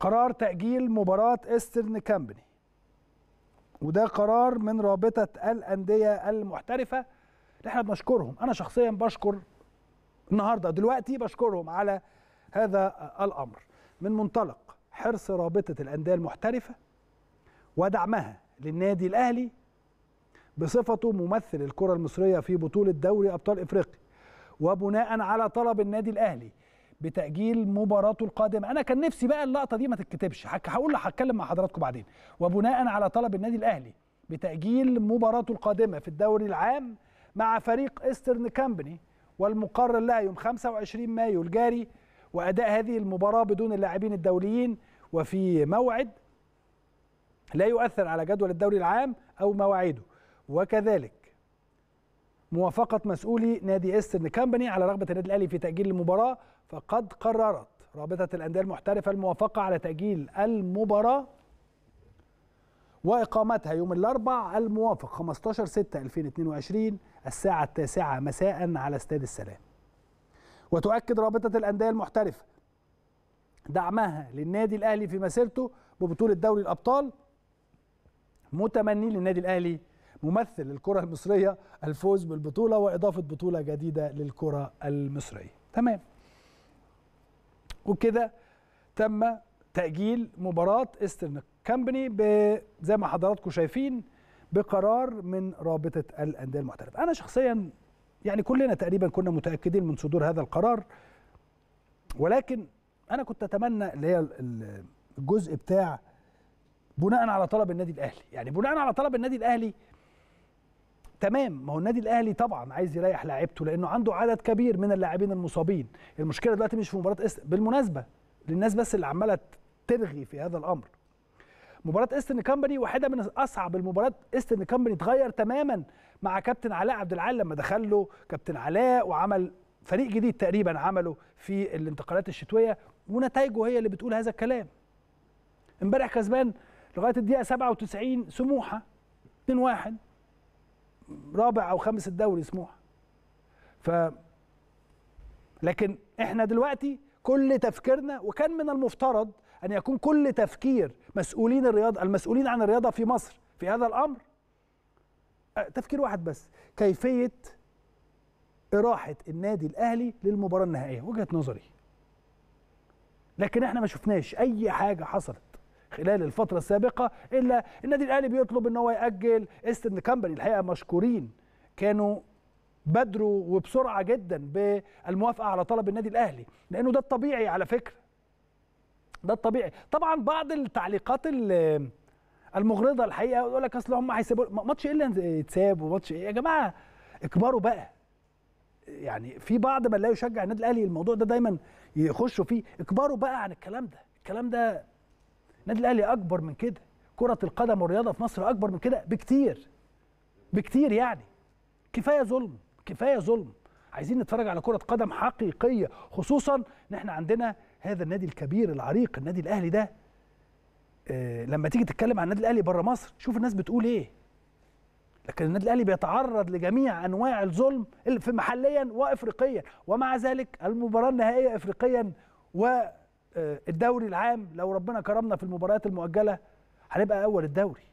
قرار تأجيل مباراة إسترن كامبني وده قرار من رابطة الأندية المحترفة اللي احنا بنشكرهم أنا شخصيا بشكر النهاردة دلوقتي بشكرهم على هذا الأمر من منطلق حرص رابطة الأندية المحترفة ودعمها للنادي الأهلي بصفته ممثل الكرة المصرية في بطولة دوري أبطال إفريقيا وبناء على طلب النادي الأهلي بتاجيل مباراته القادمه انا كان نفسي بقى اللقطه دي ما تتكتبش هقول هتكلم مع حضراتكم بعدين وبناء على طلب النادي الاهلي بتاجيل مباراته القادمه في الدوري العام مع فريق ايسترن كامبني والمقرر لها يوم 25 مايو الجاري واداء هذه المباراه بدون اللاعبين الدوليين وفي موعد لا يؤثر على جدول الدوري العام او مواعيده وكذلك موافقة مسؤولي نادي ايسترن كامباني على رغبة النادي الأهلي في تأجيل المباراة فقد قررت رابطة الأندية المحترفة الموافقة على تأجيل المباراة وإقامتها يوم الأربع الموافق 15 6 2022 الساعة التاسعة مساء على استاد السلام وتؤكد رابطة الأندية المحترفة دعمها للنادي الأهلي في مسيرته ببطولة دوري الأبطال متمني للنادي الأهلي ممثل الكرة المصرية الفوز بالبطولة وإضافة بطولة جديدة للكرة المصرية تمام وكده تم تأجيل مباراة استرن كامبني زي ما حضراتكم شايفين بقرار من رابطة الأندية المحترفة أنا شخصيا يعني كلنا تقريبا كنا متأكدين من صدور هذا القرار ولكن أنا كنت أتمنى اللي هي الجزء بتاع بناء على طلب النادي الأهلي يعني بناء على طلب النادي الأهلي تمام ما هو النادي الاهلي طبعا عايز يريح لاعيبته لانه عنده عدد كبير من اللاعبين المصابين المشكله دلوقتي مش في مباراه استن بالمناسبه للناس بس اللي عماله ترغي في هذا الامر مباراه استن كامباني واحده من اصعب المباريات استن كامباني اتغير تماما مع كابتن علاء عبد العال لما دخل له كابتن علاء وعمل فريق جديد تقريبا عمله في الانتقالات الشتويه ونتائجه هي اللي بتقول هذا الكلام امبارح كسبان لغايه الدقيقه 97 سموحه 2-1 رابع او خامس الدوري سموحه ف لكن احنا دلوقتي كل تفكيرنا وكان من المفترض ان يكون كل تفكير مسؤولين الرياضه المسؤولين عن الرياضه في مصر في هذا الامر أه، تفكير واحد بس كيفيه إراحة النادي الأهلي للمباراة النهائية وجهة نظري لكن احنا ما شفناش أي حاجة حصلت خلال الفتره السابقه الا النادي الاهلي بيطلب ان هو ياجل استن كامباني الحقيقه مشكورين كانوا بدروا وبسرعه جدا بالموافقه على طلب النادي الاهلي لانه ده الطبيعي على فكره ده الطبيعي طبعا بعض التعليقات المغرضه الحقيقه يقول لك اصل هم هيسيبوا ماتش ايه اللي يتساب وماتش ايه يا جماعه اكبروا بقى يعني في بعض من لا يشجع النادي الاهلي الموضوع ده دا دايما يخشوا فيه اكبروا بقى عن الكلام ده الكلام ده النادي الاهلي اكبر من كده كره القدم والرياضه في مصر اكبر من كده بكتير بكتير يعني كفايه ظلم كفايه ظلم عايزين نتفرج على كره قدم حقيقيه خصوصا ان احنا عندنا هذا النادي الكبير العريق النادي الاهلي ده آه، لما تيجي تتكلم عن النادي الاهلي بره مصر شوف الناس بتقول ايه لكن النادي الاهلي بيتعرض لجميع انواع الظلم في محليا وافريقيا ومع ذلك المباراه النهائيه افريقيا و آه، الدوري العام لو ربنا كرمنا في المباريات المؤجله هنبقى اول الدوري